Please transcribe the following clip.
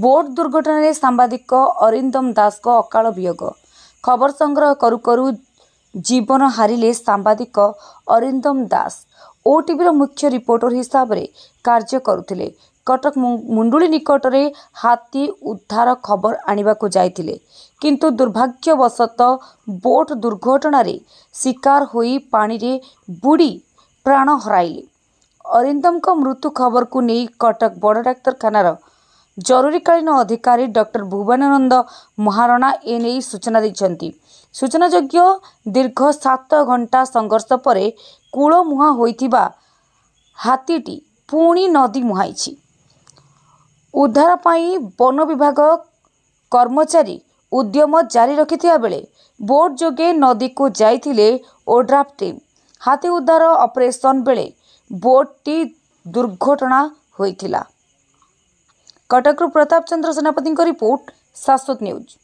boat ଦୁର୍ଘଟଣାରେ ସାମ୍ବାଦିକ ଅରିନ୍ଦମ ଦାସଙ୍କ ଅକାଳ ବିୟୋଗ ଖବର ସଂଗ୍ରହ କରୁ କରୁ ଜୀବନ ହାରିଲେ ସାମ୍ବାଦିକ ଅରିନ୍ଦମ ଦାସ ଓଟିଭିର ମୁଖ୍ୟ ରିପୋର୍ଟର ହିସାବରେ କାର୍ଯ୍ୟ କରୁଥିଲେ କଟକ ମୁଣ୍ଡୁଳି ନିକଟରେ ହାତୀ ଉଦ୍ଧାର ଖବର ଆଣିବାକୁ ଯାଇଥିଲେ କିନ୍ତୁ ଦୁର୍ଭାଗ୍ୟବଶତଃ ବୋଟ୍ ଦୁର୍ଘଟଣାରେ ଶିକାର ହୋଇ ପାଣିରେ ବୁଡ଼ି ପ୍ରାଣ ହରାଇଲେ ଅରିନ୍ଦମଙ୍କ ମୃତ୍ୟୁ ଖବରକୁ ନେଇ କଟକ ବଡ଼ ଡାକ୍ତରଖାନାର ଜରୁରୀକାଳୀନ ଅଧିକାରୀ ଡକ୍ଟର ଭୁବନାନନ୍ଦ ମହାରଣା ଏ ନେଇ ସୂଚନା ଦେଇଛନ୍ତି ସୂଚନାଯୋଗ୍ୟ ଦୀର୍ଘ ସାତ ଘଣ୍ଟା ସଂଘର୍ଷ ପରେ କୂଳମୁହାଁ ହୋଇଥିବା ହାତୀଟି ପୁଣି ନଦୀ ମୁହାଇଛି ଉଦ୍ଧାର ପାଇଁ ବନ ବିଭାଗ କର୍ମଚାରୀ ଉଦ୍ୟମ ଜାରି ରଖିଥିବା ବେଳେ ବୋଟ୍ ଯୋଗେ ନଦୀକୁ ଯାଇଥିଲେ ଓଡ୍ରାଫ୍ ଟିମ୍ ହାତୀ ଉଦ୍ଧାର ଅପରେସନ୍ ବେଳେ ବୋଟ୍ଟି ଦୁର୍ଘଟଣା ହୋଇଥିଲା कटकृ प्रताप चन्द्र सेनापतिको रिपोर्ट शाश्वत न्यूज